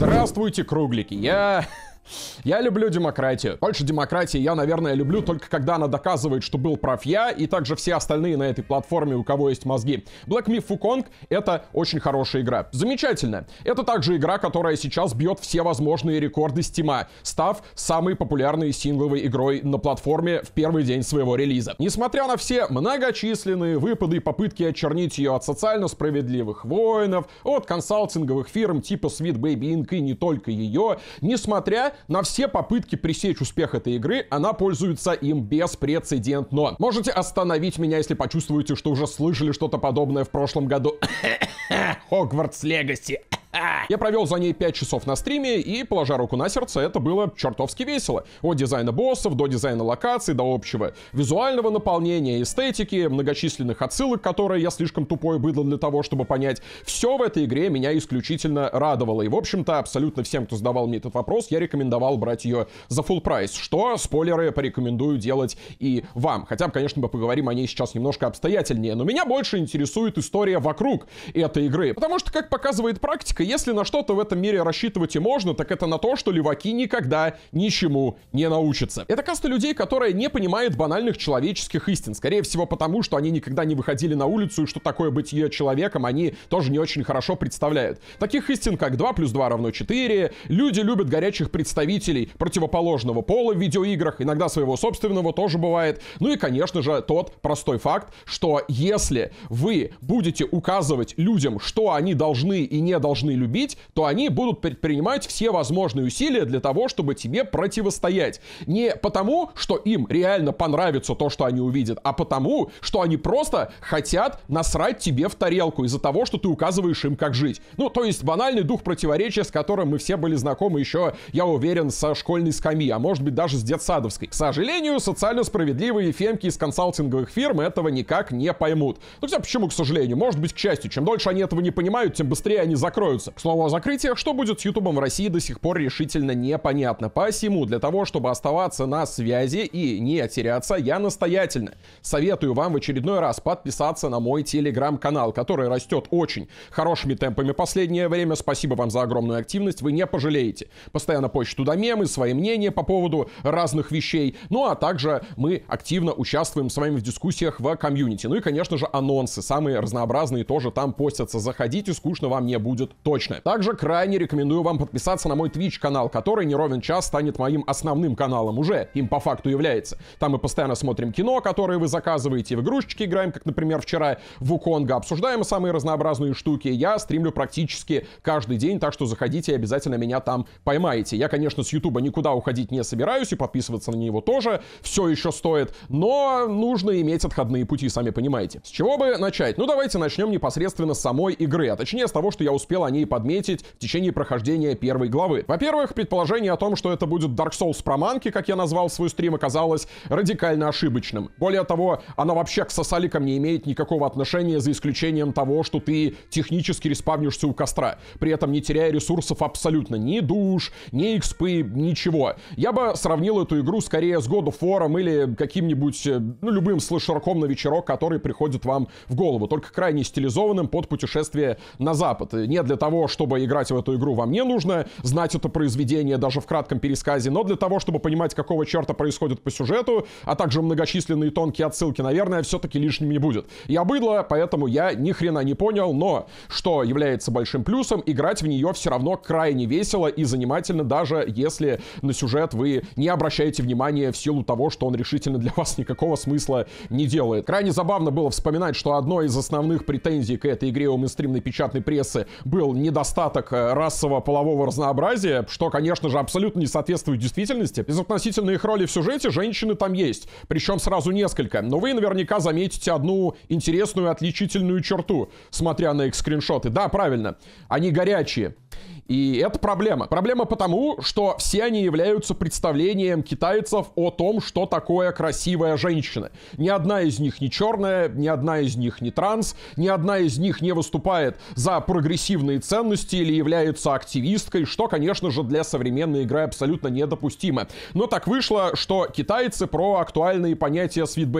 Здравствуйте, круглики. Я я люблю демократию. Больше демократии я, наверное, люблю только когда она доказывает, что был прав я и также все остальные на этой платформе, у кого есть мозги. Black Myth Wukong — это очень хорошая игра. Замечательно. Это также игра, которая сейчас бьет все возможные рекорды Стима, став самой популярной сингловой игрой на платформе в первый день своего релиза. Несмотря на все многочисленные выпады и попытки очернить ее от социально справедливых воинов, от консалтинговых фирм типа Sweet Baby Inc. и не только ее, несмотря на все все попытки пресечь успех этой игры, она пользуется им беспрецедентно. Можете остановить меня, если почувствуете, что уже слышали что-то подобное в прошлом году. Хогвартс Легаси. Я провел за ней 5 часов на стриме, и, положа руку на сердце, это было чертовски весело. От дизайна боссов до дизайна локаций, до общего визуального наполнения, эстетики, многочисленных отсылок, которые я слишком тупой быдло для того, чтобы понять. Все в этой игре меня исключительно радовало. И, в общем-то, абсолютно всем, кто задавал мне этот вопрос, я рекомендовал брать ее за full прайс, что, спойлеры, порекомендую делать и вам. Хотя, конечно, мы поговорим о ней сейчас немножко обстоятельнее, но меня больше интересует история вокруг этой игры. Потому что, как показывает практика, политика. Если на что-то в этом мире рассчитывать и можно, так это на то, что леваки никогда ничему не научатся. Это каста людей, которая не понимает банальных человеческих истин. Скорее всего, потому что они никогда не выходили на улицу, и что такое быть ее человеком, они тоже не очень хорошо представляют. Таких истин, как 2 плюс 2 равно 4, люди любят горячих представителей противоположного пола в видеоиграх, иногда своего собственного тоже бывает. Ну и, конечно же, тот простой факт, что если вы будете указывать людям, что они должны и не должны нужно любить, то они будут предпринимать все возможные усилия для того, чтобы тебе противостоять. Не потому, что им реально понравится то, что они увидят, а потому, что они просто хотят насрать тебе в тарелку из-за того, что ты указываешь им, как жить. Ну, то есть банальный дух противоречия, с которым мы все были знакомы еще, я уверен, со школьной скамьи, а может быть даже с детсадовской. К сожалению, социально справедливые фемки из консалтинговых фирм этого никак не поймут. Ну, хотя почему, к сожалению? Может быть, к счастью, чем дольше они этого не понимают, тем быстрее они закроют закроются. К слову о закрытии, что будет с Ютубом в России до сих пор решительно непонятно. Посему, для того, чтобы оставаться на связи и не теряться, я настоятельно советую вам в очередной раз подписаться на мой телеграм-канал, который растет очень хорошими темпами последнее время. Спасибо вам за огромную активность, вы не пожалеете. Постоянно почту туда мемы, свои мнения по поводу разных вещей. Ну а также мы активно участвуем с вами в дискуссиях в комьюнити. Ну и, конечно же, анонсы, самые разнообразные тоже там постятся. Заходите, скучно вам не будет точно. Также крайне рекомендую вам подписаться на мой Twitch канал, который не ровен час станет моим основным каналом уже, им по факту является. Там мы постоянно смотрим кино, которое вы заказываете, в игрушечки играем, как, например, вчера в Уконга, обсуждаем самые разнообразные штуки. Я стримлю практически каждый день, так что заходите и обязательно меня там поймаете. Я, конечно, с Ютуба никуда уходить не собираюсь и подписываться на него тоже все еще стоит, но нужно иметь отходные пути, сами понимаете. С чего бы начать? Ну, давайте начнем непосредственно с самой игры, а точнее с того, что я успел о ней ней подметить в течение прохождения первой главы. Во-первых, предположение о том, что это будет Dark Souls проманки, как я назвал свой стрим, оказалось радикально ошибочным. Более того, она вообще к сосаликам не имеет никакого отношения, за исключением того, что ты технически респавнишься у костра, при этом не теряя ресурсов абсолютно ни душ, ни экспы, ничего. Я бы сравнил эту игру скорее с God of War или каким-нибудь, э, ну, любым слэшерком на вечерок, который приходит вам в голову, только крайне стилизованным под путешествие на запад. Не для того, того, чтобы играть в эту игру, вам не нужно знать это произведение даже в кратком пересказе, но для того, чтобы понимать, какого черта происходит по сюжету, а также многочисленные тонкие отсылки, наверное, все-таки лишним не будет. Я быдло, поэтому я ни хрена не понял, но, что является большим плюсом, играть в нее все равно крайне весело и занимательно, даже если на сюжет вы не обращаете внимания в силу того, что он решительно для вас никакого смысла не делает. Крайне забавно было вспоминать, что одной из основных претензий к этой игре у мейнстримной печатной прессы был недостаток э, расового полового разнообразия, что, конечно же, абсолютно не соответствует действительности. Безотносительно их роли в сюжете, женщины там есть, причем сразу несколько. Но вы наверняка заметите одну интересную отличительную черту, смотря на их скриншоты. Да, правильно, они горячие. И это проблема. Проблема потому, что все они являются представлением китайцев о том, что такое красивая женщина. Ни одна из них не черная, ни одна из них не транс, ни одна из них не выступает за прогрессивные ценности или является активисткой, что, конечно же, для современной игры абсолютно недопустимо. Но так вышло, что китайцы про актуальные понятия Sweet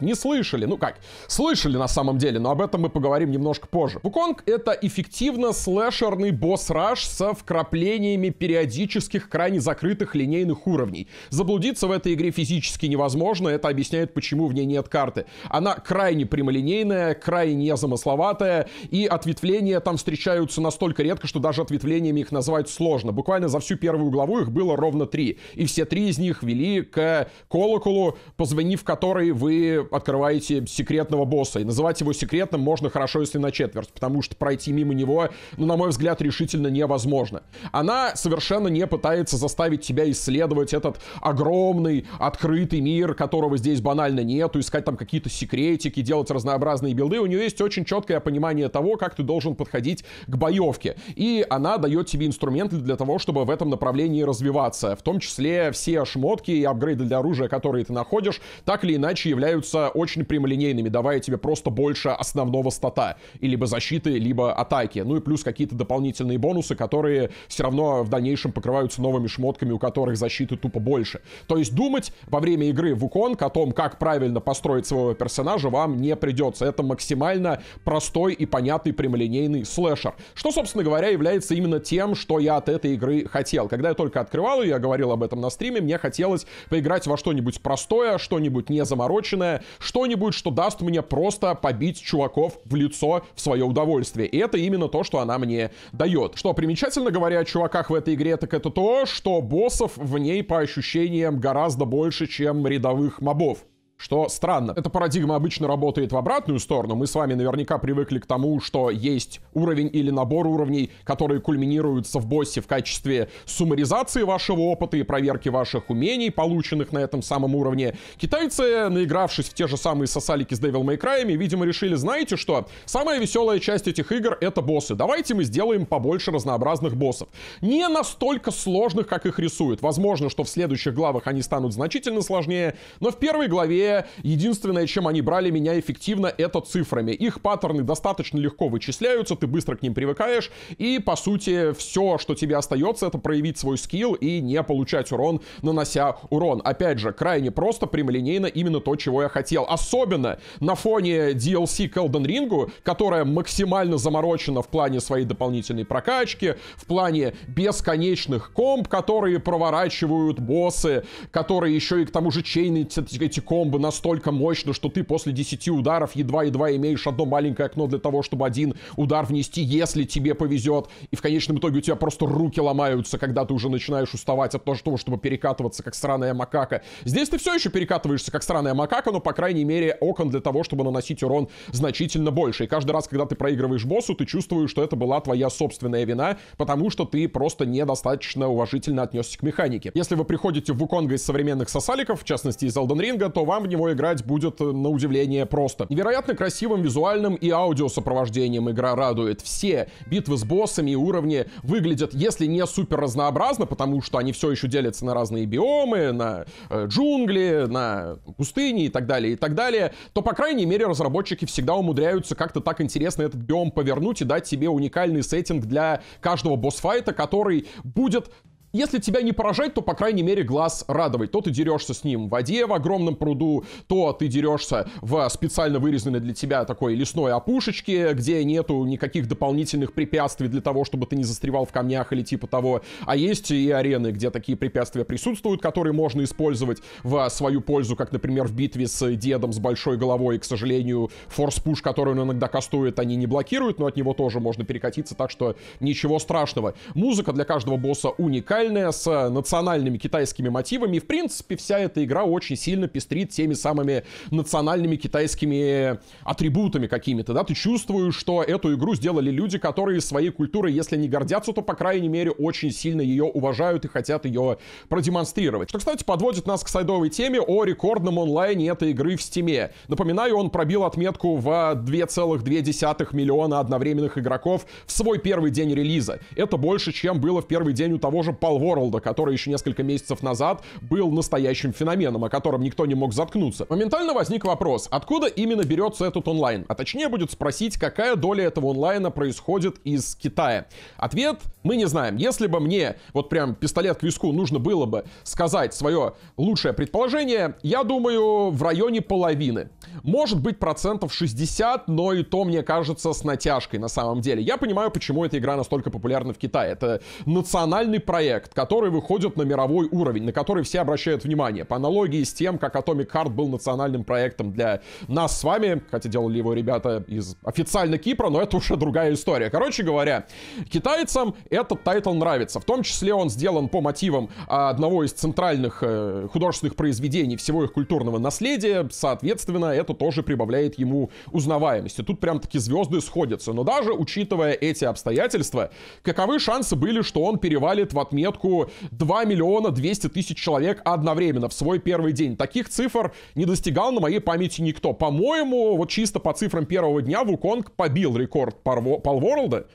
не слышали. Ну как, слышали на самом деле, но об этом мы поговорим немножко позже. Пуконг это эффективно слэшерный босс-раш со вкраплениями периодических крайне закрытых линейных уровней. Заблудиться в этой игре физически невозможно, это объясняет, почему в ней нет карты. Она крайне прямолинейная, крайне незамысловатая, и ответвления там встречаются настолько редко, что даже ответвлениями их назвать сложно. Буквально за всю первую главу их было ровно три, и все три из них вели к колоколу, позвонив который вы открываете секретного босса. И называть его секретным можно хорошо, если на четверть, потому что пройти мимо него, ну, на мой взгляд, решительно невозможно возможно. Она совершенно не пытается заставить тебя исследовать этот огромный открытый мир, которого здесь банально нету, искать там какие-то секретики, делать разнообразные билды. У нее есть очень четкое понимание того, как ты должен подходить к боевке. И она дает тебе инструменты для того, чтобы в этом направлении развиваться. В том числе все шмотки и апгрейды для оружия, которые ты находишь, так или иначе являются очень прямолинейными, давая тебе просто больше основного стата. И либо защиты, либо атаки. Ну и плюс какие-то дополнительные бонусы, которые которые все равно в дальнейшем покрываются новыми шмотками, у которых защиты тупо больше. То есть думать во время игры в Уконг о том, как правильно построить своего персонажа, вам не придется. Это максимально простой и понятный прямолинейный слэшер. Что, собственно говоря, является именно тем, что я от этой игры хотел. Когда я только открывал ее, я говорил об этом на стриме, мне хотелось поиграть во что-нибудь простое, что-нибудь не замороченное, что-нибудь, что даст мне просто побить чуваков в лицо в свое удовольствие. И это именно то, что она мне дает. Что при примечательно, говоря о чуваках в этой игре, так это то, что боссов в ней по ощущениям гораздо больше, чем рядовых мобов. Что странно. Эта парадигма обычно работает в обратную сторону. Мы с вами наверняка привыкли к тому, что есть уровень или набор уровней, которые кульминируются в боссе в качестве суммаризации вашего опыта и проверки ваших умений, полученных на этом самом уровне. Китайцы, наигравшись в те же самые сосалики с Devil May Cry, видимо, решили, знаете что? Самая веселая часть этих игр — это боссы. Давайте мы сделаем побольше разнообразных боссов. Не настолько сложных, как их рисуют. Возможно, что в следующих главах они станут значительно сложнее, но в первой главе Единственное, чем они брали меня эффективно, это цифрами. Их паттерны достаточно легко вычисляются, ты быстро к ним привыкаешь, и, по сути, все, что тебе остается, это проявить свой скилл и не получать урон, нанося урон. Опять же, крайне просто, прямолинейно, именно то, чего я хотел. Особенно на фоне DLC к Elden Ring, которая максимально заморочена в плане своей дополнительной прокачки, в плане бесконечных комп, которые проворачивают боссы, которые еще и к тому же чейнят эти комбы бы настолько мощно, что ты после 10 ударов едва-едва имеешь одно маленькое окно для того, чтобы один удар внести, если тебе повезет. И в конечном итоге у тебя просто руки ломаются, когда ты уже начинаешь уставать от того, чтобы перекатываться, как сраная макака. Здесь ты все еще перекатываешься, как сраная макака, но, по крайней мере, окон для того, чтобы наносить урон значительно больше. И каждый раз, когда ты проигрываешь боссу, ты чувствуешь, что это была твоя собственная вина, потому что ты просто недостаточно уважительно отнесся к механике. Если вы приходите в Вуконга из современных сосаликов, в частности из Elden Ring, то вам в него играть будет, э, на удивление, просто. Невероятно красивым визуальным и аудиосопровождением игра радует. Все битвы с боссами и уровни выглядят, если не супер разнообразно, потому что они все еще делятся на разные биомы, на э, джунгли, на пустыни и так далее, и так далее, то, по крайней мере, разработчики всегда умудряются как-то так интересно этот биом повернуть и дать себе уникальный сеттинг для каждого босс-файта, который будет если тебя не поражает, то, по крайней мере, глаз радовать. То ты дерешься с ним в воде в огромном пруду, то ты дерешься в специально вырезанной для тебя такой лесной опушечке, где нету никаких дополнительных препятствий для того, чтобы ты не застревал в камнях или типа того. А есть и арены, где такие препятствия присутствуют, которые можно использовать в свою пользу, как, например, в битве с дедом с большой головой. И, к сожалению, форс-пуш, который он иногда кастует, они не блокируют, но от него тоже можно перекатиться, так что ничего страшного. Музыка для каждого босса уникальна, музыкальная с национальными китайскими мотивами. И, в принципе, вся эта игра очень сильно пестрит теми самыми национальными китайскими атрибутами какими-то, да. Ты чувствуешь, что эту игру сделали люди, которые своей культурой, если не гордятся, то, по крайней мере, очень сильно ее уважают и хотят ее продемонстрировать. Что, кстати, подводит нас к сайдовой теме о рекордном онлайне этой игры в Стиме. Напоминаю, он пробил отметку в 2,2 миллиона одновременных игроков в свой первый день релиза. Это больше, чем было в первый день у того же Пал Ворлда, который еще несколько месяцев назад был настоящим феноменом, о котором никто не мог заткнуться. Моментально возник вопрос, откуда именно берется этот онлайн? А точнее будет спросить, какая доля этого онлайна происходит из Китая. Ответ мы не знаем. Если бы мне вот прям пистолет к виску нужно было бы сказать свое лучшее предположение, я думаю, в районе половины. Может быть, процентов 60, но и то, мне кажется, с натяжкой на самом деле. Я понимаю, почему эта игра настолько популярна в Китае. Это национальный проект проект, который выходит на мировой уровень, на который все обращают внимание. По аналогии с тем, как Atomic Heart был национальным проектом для нас с вами, хотя делали его ребята из официально Кипра, но это уже другая история. Короче говоря, китайцам этот тайтл нравится. В том числе он сделан по мотивам а, одного из центральных э, художественных произведений всего их культурного наследия. Соответственно, это тоже прибавляет ему узнаваемости. Тут прям таки звезды сходятся. Но даже учитывая эти обстоятельства, каковы шансы были, что он перевалит в отметку? отметку 2 миллиона 200 тысяч человек одновременно в свой первый день. Таких цифр не достигал на моей памяти никто. По-моему, вот чисто по цифрам первого дня Вуконг побил рекорд Палворлда.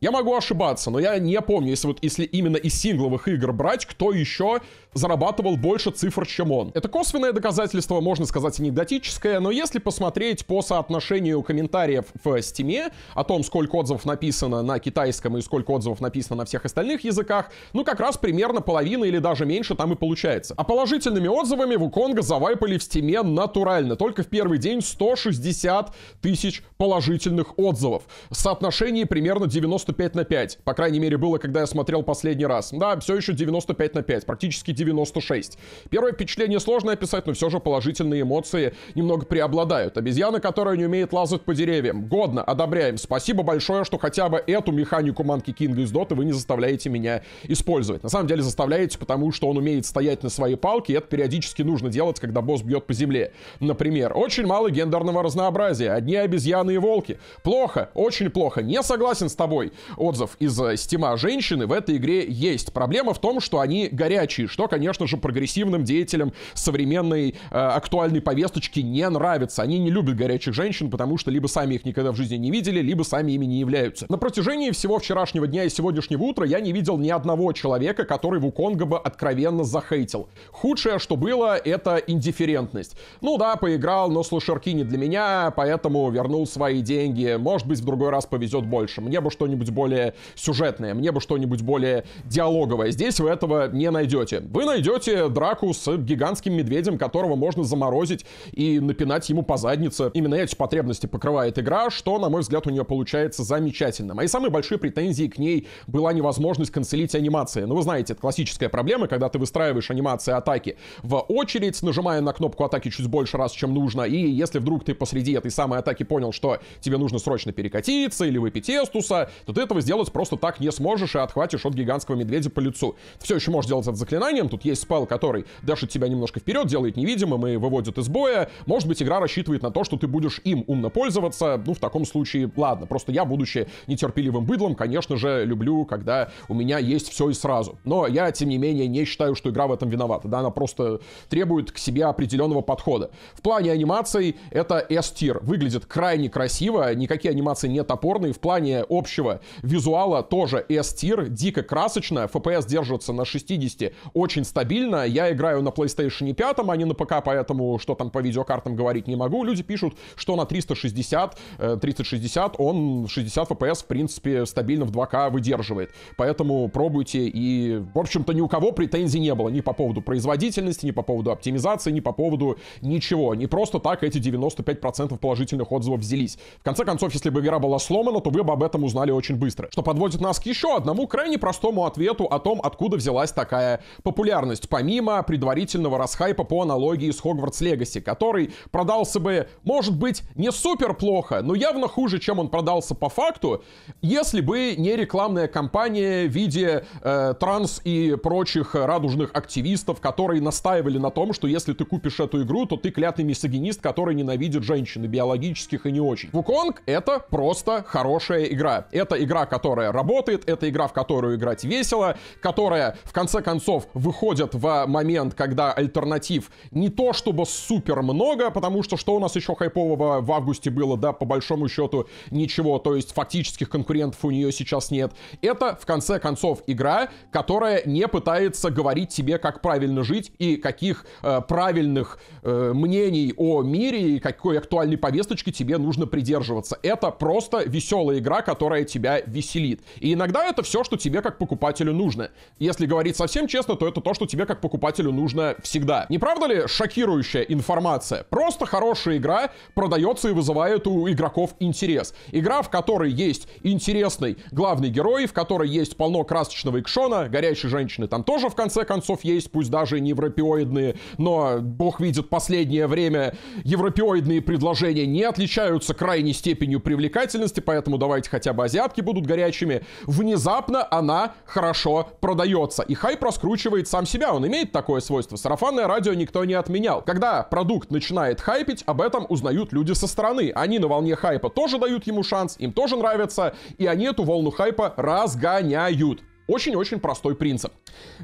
Я могу ошибаться, но я не помню, если вот если именно из сингловых игр брать, кто еще зарабатывал больше цифр, чем он. Это косвенное доказательство, можно сказать, анекдотическое, но если посмотреть по соотношению комментариев в стиме о том, сколько отзывов написано на китайском и сколько отзывов написано на всех остальных языках, ну как раз примерно половина или даже меньше там и получается. А положительными отзывами Вуконга завайпали в стиме натурально. Только в первый день 160 тысяч положительных отзывов. Соотношение примерно 95 на 5. По крайней мере, было, когда я смотрел последний раз. Да, все еще 95 на 5, практически 90 96. Первое впечатление сложно описать, но все же положительные эмоции немного преобладают. Обезьяна, которая не умеет лазать по деревьям. Годно, одобряем. Спасибо большое, что хотя бы эту механику Манки Кинга из Доты вы не заставляете меня использовать. На самом деле заставляете, потому что он умеет стоять на своей палке, и это периодически нужно делать, когда босс бьет по земле. Например, очень мало гендерного разнообразия. Одни обезьяны и волки. Плохо, очень плохо. Не согласен с тобой. Отзыв из э, стима женщины в этой игре есть. Проблема в том, что они горячие, что, конечно же, прогрессивным деятелям современной э, актуальной повесточки не нравится. Они не любят горячих женщин, потому что либо сами их никогда в жизни не видели, либо сами ими не являются. На протяжении всего вчерашнего дня и сегодняшнего утра я не видел ни одного человека, который Вуконга бы откровенно захейтил. Худшее, что было, это индифферентность. Ну да, поиграл, но слушарки не для меня, поэтому вернул свои деньги. Может быть, в другой раз повезет больше. Мне бы что-нибудь более сюжетное, мне бы что-нибудь более диалоговое. Здесь вы этого не найдете. Вы найдете драку с гигантским медведем, которого можно заморозить и напинать ему по заднице. Именно эти потребности покрывает игра, что, на мой взгляд, у нее получается замечательно. Мои а самые большие претензии к ней была невозможность канцелить анимации. Ну, вы знаете, это классическая проблема, когда ты выстраиваешь анимации атаки в очередь, нажимая на кнопку атаки чуть больше раз, чем нужно, и если вдруг ты посреди этой самой атаки понял, что тебе нужно срочно перекатиться или выпить эстуса, то ты этого сделать просто так не сможешь и отхватишь от гигантского медведя по лицу. Ты все еще можешь делать это заклинанием, тут есть спал, который дашит тебя немножко вперед, делает невидимым и выводит из боя. Может быть, игра рассчитывает на то, что ты будешь им умно пользоваться. Ну, в таком случае, ладно. Просто я, будучи нетерпеливым быдлом, конечно же, люблю, когда у меня есть все и сразу. Но я, тем не менее, не считаю, что игра в этом виновата. Да, она просто требует к себе определенного подхода. В плане анимаций это S-тир. Выглядит крайне красиво, никакие анимации не топорные. В плане общего визуала тоже S-тир, дико красочно. FPS держится на 60, очень очень стабильно. Я играю на PlayStation 5, а не на ПК, поэтому что там по видеокартам говорить не могу. Люди пишут, что на 360, 360 э, он 60 FPS, в принципе, стабильно в 2К выдерживает. Поэтому пробуйте. И, в общем-то, ни у кого претензий не было ни по поводу производительности, ни по поводу оптимизации, ни по поводу ничего. Не просто так эти 95% положительных отзывов взялись. В конце концов, если бы игра была сломана, то вы бы об этом узнали очень быстро. Что подводит нас к еще одному крайне простому ответу о том, откуда взялась такая популярность популярность, помимо предварительного расхайпа по аналогии с Хогвартс Легаси, который продался бы, может быть, не супер плохо, но явно хуже, чем он продался по факту, если бы не рекламная кампания в виде э, транс и прочих радужных активистов, которые настаивали на том, что если ты купишь эту игру, то ты клятый мисогинист, который ненавидит женщин биологических и не очень. Вуконг — это просто хорошая игра. Это игра, которая работает, это игра, в которую играть весело, которая, в конце концов, выходит выходят в момент, когда альтернатив не то чтобы супер много, потому что что у нас еще хайпового в августе было, да, по большому счету ничего, то есть фактических конкурентов у нее сейчас нет. Это, в конце концов, игра, которая не пытается говорить тебе, как правильно жить и каких э, правильных э, мнений о мире и какой актуальной повесточке тебе нужно придерживаться. Это просто веселая игра, которая тебя веселит. И иногда это все, что тебе как покупателю нужно. Если говорить совсем честно, то это то, что тебе как покупателю нужно всегда. Не правда ли шокирующая информация? Просто хорошая игра продается и вызывает у игроков интерес. Игра, в которой есть интересный главный герой, в которой есть полно красочного экшона, горячей женщины там тоже в конце концов есть, пусть даже не европеоидные, но бог видит последнее время европеоидные предложения не отличаются крайней степенью привлекательности, поэтому давайте хотя бы азиатки будут горячими. Внезапно она хорошо продается, и хайп раскручивается сам себя, он имеет такое свойство. Сарафанное радио никто не отменял. Когда продукт начинает хайпить, об этом узнают люди со стороны. Они на волне хайпа тоже дают ему шанс, им тоже нравится, и они эту волну хайпа разгоняют. Очень-очень простой принцип.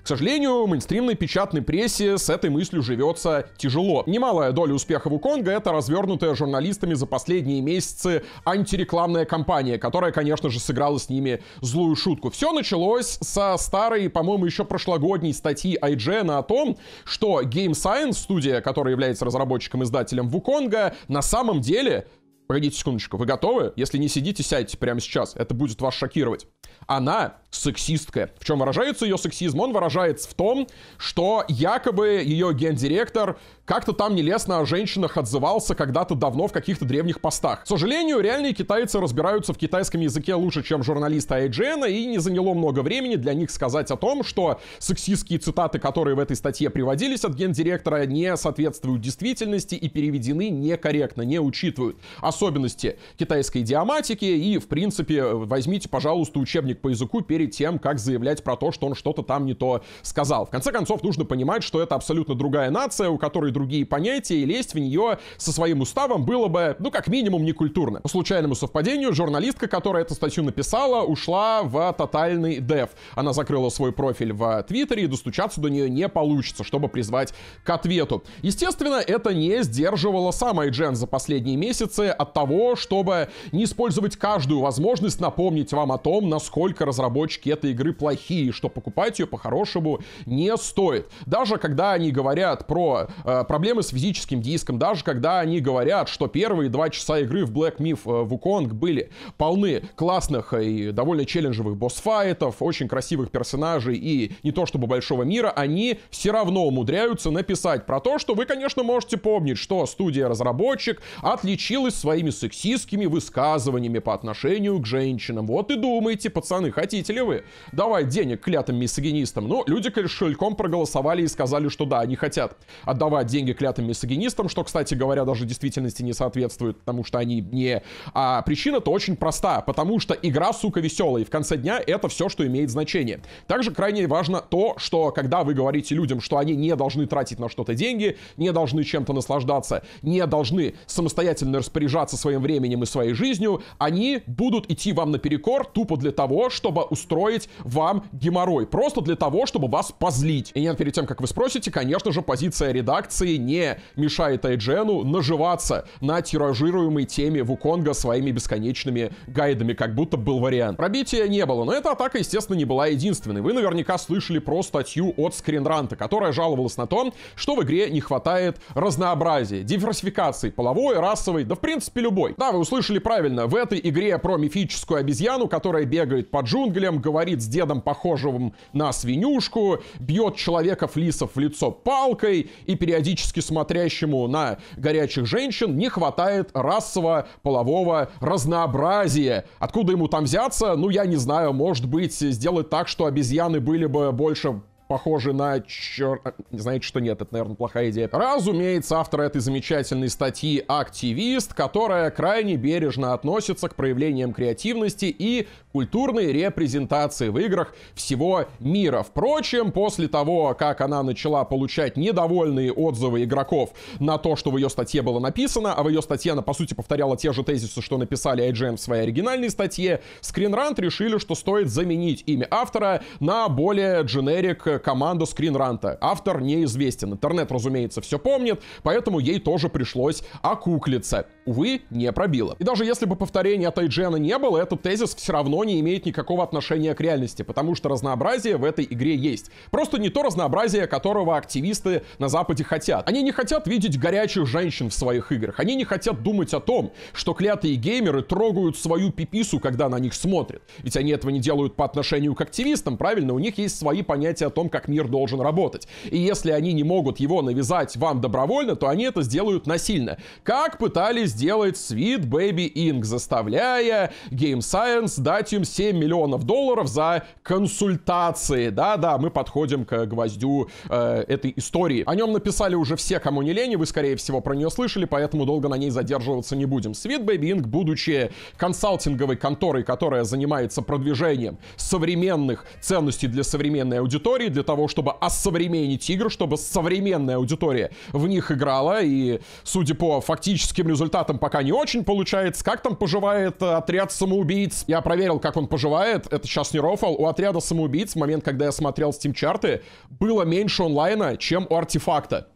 К сожалению, мейнстримной печатной прессе с этой мыслью живется тяжело. Немалая доля успеха Вуконга — это развернутая журналистами за последние месяцы антирекламная кампания, которая, конечно же, сыграла с ними злую шутку. Все началось со старой, по-моему, еще прошлогодней статьи IGN о том, что Game Science, студия, которая является разработчиком-издателем Вуконга, на самом деле Погодите секундочку, вы готовы? Если не сидите, сядьте прямо сейчас, это будет вас шокировать она сексистка. В чем выражается ее сексизм? Он выражается в том, что якобы ее гендиректор как-то там нелестно о женщинах отзывался когда-то давно в каких-то древних постах. К сожалению, реальные китайцы разбираются в китайском языке лучше, чем журналисты IGN, и не заняло много времени для них сказать о том, что сексистские цитаты, которые в этой статье приводились от гендиректора, не соответствуют действительности и переведены некорректно, не учитывают особенности китайской диаматики и, в принципе, возьмите, пожалуйста, учебник по языку перед тем, как заявлять про то, что он что-то там не то сказал. В конце концов, нужно понимать, что это абсолютно другая нация, у которой другие понятия, и лезть в нее со своим уставом было бы, ну, как минимум, некультурно. По случайному совпадению, журналистка, которая эту статью написала, ушла в тотальный деф. Она закрыла свой профиль в Твиттере, и достучаться до нее не получится, чтобы призвать к ответу. Естественно, это не сдерживало сам IGN за последние месяцы от того, чтобы не использовать каждую возможность напомнить вам о том, на насколько разработчики этой игры плохие, что покупать ее по-хорошему не стоит. Даже когда они говорят про э, проблемы с физическим диском, даже когда они говорят, что первые два часа игры в Black Myth э, Wukong были полны классных и довольно челленджевых босс-файтов, очень красивых персонажей и не то чтобы большого мира, они все равно умудряются написать про то, что вы, конечно, можете помнить, что студия-разработчик отличилась своими сексистскими высказываниями по отношению к женщинам. Вот и думайте, Скажите, пацаны, хотите ли вы давай денег клятым миссогинистам? Ну, люди кошельком проголосовали и сказали, что да, они хотят отдавать деньги клятым миссогинистам, что, кстати говоря, даже действительности не соответствует, потому что они не... А причина-то очень проста, потому что игра, сука, веселая, и в конце дня это все, что имеет значение. Также крайне важно то, что когда вы говорите людям, что они не должны тратить на что-то деньги, не должны чем-то наслаждаться, не должны самостоятельно распоряжаться своим временем и своей жизнью, они будут идти вам наперекор тупо для того, того, чтобы устроить вам геморрой. Просто для того, чтобы вас позлить. И нет, перед тем, как вы спросите, конечно же, позиция редакции не мешает Айджену наживаться на тиражируемой теме Вуконга своими бесконечными гайдами, как будто был вариант. Пробития не было, но эта атака, естественно, не была единственной. Вы наверняка слышали про статью от Скринранта, которая жаловалась на то, что в игре не хватает разнообразия, диверсификации половой, расовой, да в принципе любой. Да, вы услышали правильно, в этой игре про мифическую обезьяну, которая бегает бегает по джунглям, говорит с дедом, похожим на свинюшку, бьет человека флисов в лицо палкой, и периодически смотрящему на горячих женщин не хватает расового полового разнообразия. Откуда ему там взяться? Ну, я не знаю, может быть, сделать так, что обезьяны были бы больше похожи на чер... Знаете, что нет, это, наверное, плохая идея. Разумеется, автор этой замечательной статьи активист, которая крайне бережно относится к проявлениям креативности и культурной репрезентации в играх всего мира. Впрочем, после того, как она начала получать недовольные отзывы игроков на то, что в ее статье было написано, а в ее статье она, по сути, повторяла те же тезисы, что написали IGN в своей оригинальной статье, Скринрант решили, что стоит заменить имя автора на более дженерик команду скринранта. Автор неизвестен. Интернет, разумеется, все помнит, поэтому ей тоже пришлось окуклиться увы, не пробило. И даже если бы повторения от IGN не было, этот тезис все равно не имеет никакого отношения к реальности, потому что разнообразие в этой игре есть. Просто не то разнообразие, которого активисты на Западе хотят. Они не хотят видеть горячих женщин в своих играх. Они не хотят думать о том, что клятые геймеры трогают свою пипису, когда на них смотрят. Ведь они этого не делают по отношению к активистам, правильно? У них есть свои понятия о том, как мир должен работать. И если они не могут его навязать вам добровольно, то они это сделают насильно. Как пытались сделает Sweet Baby Inc., заставляя Game Science дать им 7 миллионов долларов за консультации. Да-да, мы подходим к гвоздю э, этой истории. О нем написали уже все, кому не лень, и вы, скорее всего, про нее слышали, поэтому долго на ней задерживаться не будем. Sweet Baby Inc., будучи консалтинговой конторой, которая занимается продвижением современных ценностей для современной аудитории, для того, чтобы осовременить игры, чтобы современная аудитория в них играла, и, судя по фактическим результатам, там пока не очень получается. Как там поживает э, отряд самоубийц? Я проверил, как он поживает. Это сейчас не рофл. У отряда самоубийц, в момент, когда я смотрел Steam-чарты, было меньше онлайна, чем у артефакта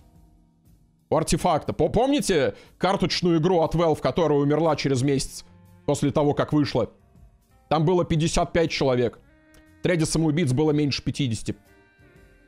У артефакта. Помните карточную игру от Valve, которая умерла через месяц после того, как вышла? Там было 55 человек. Треди самоубийц было меньше 50.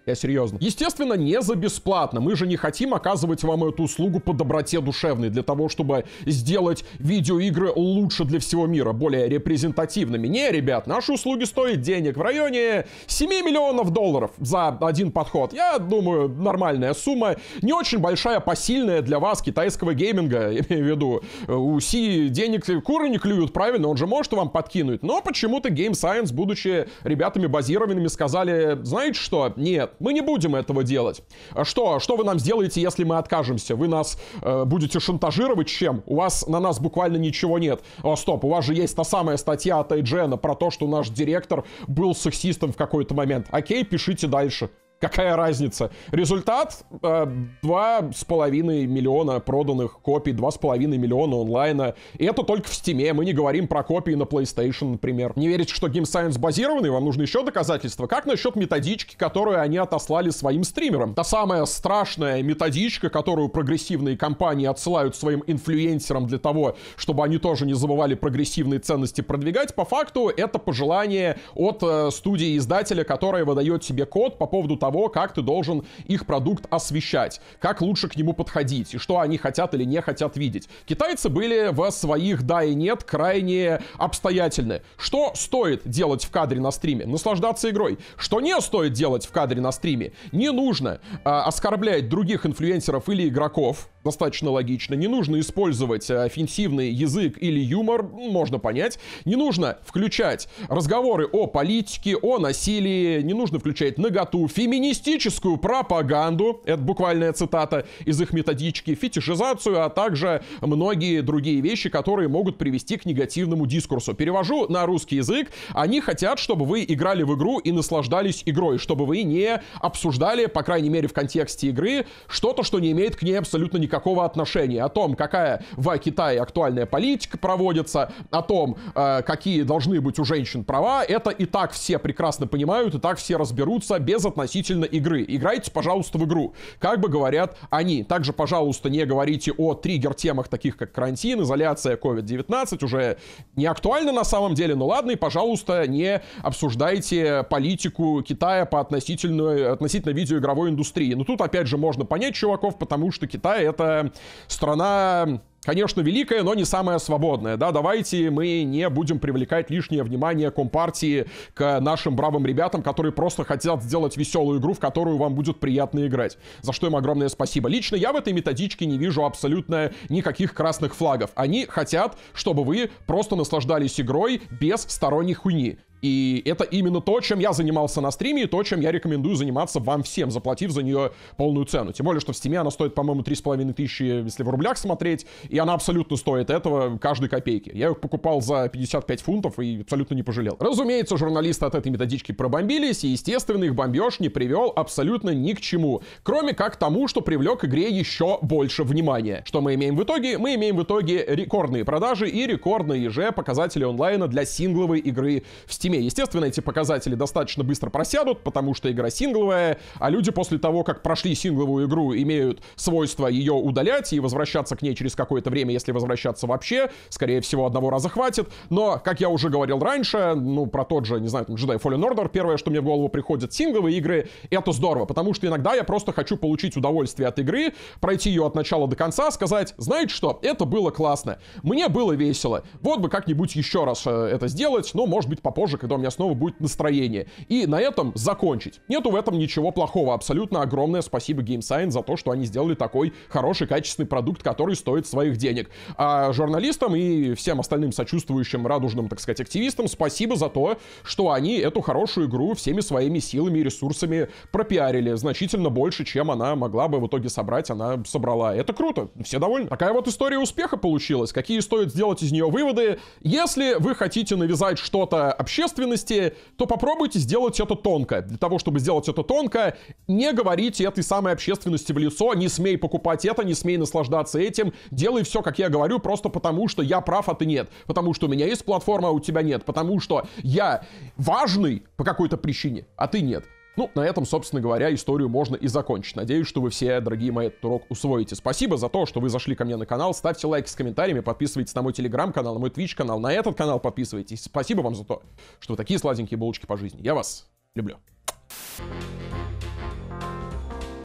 Я серьезно. Естественно, не за бесплатно. Мы же не хотим оказывать вам эту услугу по доброте душевной, для того, чтобы сделать видеоигры лучше для всего мира, более репрезентативными. Не, ребят, наши услуги стоят денег в районе 7 миллионов долларов за один подход. Я думаю, нормальная сумма. Не очень большая, посильная для вас китайского гейминга, я имею в виду. У Си денег куры не клюют, правильно, он же может вам подкинуть. Но почему-то Game Science, будучи ребятами базированными, сказали, знаете что, нет, мы не будем этого делать. А что, а что вы нам сделаете, если мы откажемся? Вы нас э, будете шантажировать чем? У вас на нас буквально ничего нет. О, стоп, у вас же есть та самая статья от IGN про то, что наш директор был сексистом в какой-то момент. Окей, пишите дальше. Какая разница? Результат э, 2,5 миллиона проданных копий, 2,5 миллиона онлайна. И это только в Steam. Мы не говорим про копии на PlayStation, например. Не верите, что Game Science базированный? Вам нужно еще доказательства. Как насчет методички, которую они отослали своим стримерам? Та самая страшная методичка, которую прогрессивные компании отсылают своим инфлюенсерам для того, чтобы они тоже не забывали прогрессивные ценности продвигать. По факту это пожелание от э, студии-издателя, которая выдает себе код по поводу того, того, как ты должен их продукт освещать, как лучше к нему подходить, и что они хотят или не хотят видеть. Китайцы были в своих «да» и «нет» крайне обстоятельны. Что стоит делать в кадре на стриме? Наслаждаться игрой. Что не стоит делать в кадре на стриме? Не нужно э, оскорблять других инфлюенсеров или игроков, Достаточно логично. Не нужно использовать э, офенсивный язык или юмор, можно понять. Не нужно включать разговоры о политике, о насилии, не нужно включать наготу, феминистическую пропаганду, это буквальная цитата из их методички, фетишизацию, а также многие другие вещи, которые могут привести к негативному дискурсу. Перевожу на русский язык. Они хотят, чтобы вы играли в игру и наслаждались игрой, чтобы вы не обсуждали, по крайней мере в контексте игры, что-то, что не имеет к ней абсолютно никакого никакого отношения. О том, какая в Китае актуальная политика проводится, о том, э, какие должны быть у женщин права, это и так все прекрасно понимают, и так все разберутся без относительно игры. Играйте, пожалуйста, в игру, как бы говорят они. Также, пожалуйста, не говорите о триггер-темах, таких как карантин, изоляция, COVID-19, уже не актуально на самом деле, но ладно, и, пожалуйста, не обсуждайте политику Китая по относительно, относительно видеоигровой индустрии. Но тут, опять же, можно понять чуваков, потому что Китай — это Э, страна конечно, великая, но не самая свободная. Да, давайте мы не будем привлекать лишнее внимание компартии к нашим бравым ребятам, которые просто хотят сделать веселую игру, в которую вам будет приятно играть. За что им огромное спасибо. Лично я в этой методичке не вижу абсолютно никаких красных флагов. Они хотят, чтобы вы просто наслаждались игрой без сторонней хуйни. И это именно то, чем я занимался на стриме, и то, чем я рекомендую заниматься вам всем, заплатив за нее полную цену. Тем более, что в стиме она стоит, по-моему, 3500, если в рублях смотреть, и она абсолютно стоит этого каждой копейки. Я их покупал за 55 фунтов и абсолютно не пожалел. Разумеется, журналисты от этой методички пробомбились, и, естественно, их бомбеж не привел абсолютно ни к чему, кроме как тому, что привлек игре еще больше внимания. Что мы имеем в итоге? Мы имеем в итоге рекордные продажи и рекордные же показатели онлайна для сингловой игры в Стиме. Естественно, эти показатели достаточно быстро просядут, потому что игра сингловая, а люди после того, как прошли сингловую игру, имеют свойство ее удалять и возвращаться к ней через какой какое-то время, если возвращаться вообще. Скорее всего, одного раза хватит. Но, как я уже говорил раньше, ну, про тот же, не знаю, там, Jedi Fallen Order, первое, что мне в голову приходит, сингловые игры, это здорово, потому что иногда я просто хочу получить удовольствие от игры, пройти ее от начала до конца, сказать, знаете что, это было классно, мне было весело, вот бы как-нибудь еще раз э, это сделать, но, может быть, попозже, когда у меня снова будет настроение. И на этом закончить. Нету в этом ничего плохого, абсолютно огромное спасибо Game Science за то, что они сделали такой хороший, качественный продукт, который стоит своей своих денег. А журналистам и всем остальным сочувствующим радужным, так сказать, активистам спасибо за то, что они эту хорошую игру всеми своими силами и ресурсами пропиарили значительно больше, чем она могла бы в итоге собрать, она собрала. Это круто, все довольны. Такая вот история успеха получилась. Какие стоит сделать из нее выводы? Если вы хотите навязать что-то общественности, то попробуйте сделать это тонко. Для того, чтобы сделать это тонко, не говорите этой самой общественности в лицо, не смей покупать это, не смей наслаждаться этим, делай делай все, как я говорю, просто потому, что я прав, а ты нет. Потому что у меня есть платформа, а у тебя нет. Потому что я важный по какой-то причине, а ты нет. Ну, на этом, собственно говоря, историю можно и закончить. Надеюсь, что вы все, дорогие мои, этот урок усвоите. Спасибо за то, что вы зашли ко мне на канал. Ставьте лайки с комментариями, подписывайтесь на мой телеграм-канал, на мой твич-канал, на этот канал подписывайтесь. Спасибо вам за то, что вы такие сладенькие булочки по жизни. Я вас люблю.